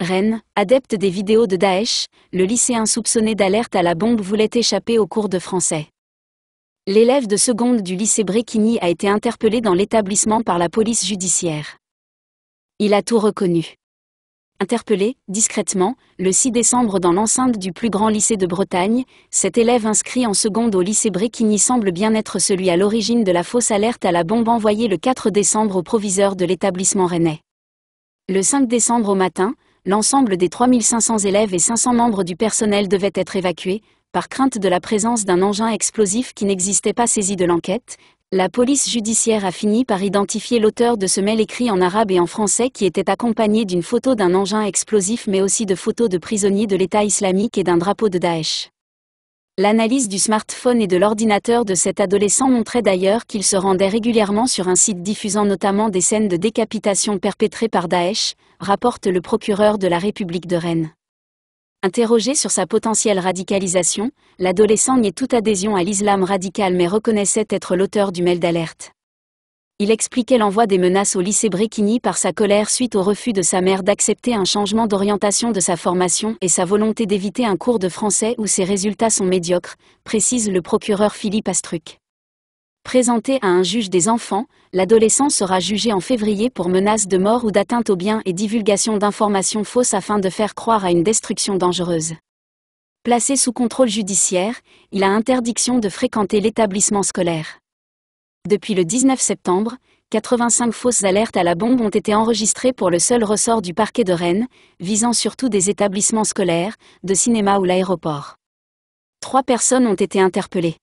Rennes, adepte des vidéos de Daesh, le lycéen soupçonné d'alerte à la bombe voulait échapper au cours de français. L'élève de seconde du lycée Bréquigny a été interpellé dans l'établissement par la police judiciaire. Il a tout reconnu. Interpellé, discrètement, le 6 décembre dans l'enceinte du plus grand lycée de Bretagne, cet élève inscrit en seconde au lycée Bréquigny semble bien être celui à l'origine de la fausse alerte à la bombe envoyée le 4 décembre au proviseur de l'établissement rennais. Le 5 décembre au matin, l'ensemble des 3500 élèves et 500 membres du personnel devaient être évacués, par crainte de la présence d'un engin explosif qui n'existait pas saisi de l'enquête, la police judiciaire a fini par identifier l'auteur de ce mail écrit en arabe et en français qui était accompagné d'une photo d'un engin explosif mais aussi de photos de prisonniers de l'État islamique et d'un drapeau de Daesh. L'analyse du smartphone et de l'ordinateur de cet adolescent montrait d'ailleurs qu'il se rendait régulièrement sur un site diffusant notamment des scènes de décapitation perpétrées par Daesh, rapporte le procureur de la République de Rennes. Interrogé sur sa potentielle radicalisation, l'adolescent niait toute adhésion à l'islam radical mais reconnaissait être l'auteur du mail d'alerte il expliquait l'envoi des menaces au lycée Bréquigny par sa colère suite au refus de sa mère d'accepter un changement d'orientation de sa formation et sa volonté d'éviter un cours de français où ses résultats sont médiocres, précise le procureur Philippe Astruc. Présenté à un juge des enfants, l'adolescent sera jugé en février pour menace de mort ou d'atteinte aux biens et divulgation d'informations fausses afin de faire croire à une destruction dangereuse. Placé sous contrôle judiciaire, il a interdiction de fréquenter l'établissement scolaire. Depuis le 19 septembre, 85 fausses alertes à la bombe ont été enregistrées pour le seul ressort du parquet de Rennes, visant surtout des établissements scolaires, de cinéma ou l'aéroport. Trois personnes ont été interpellées.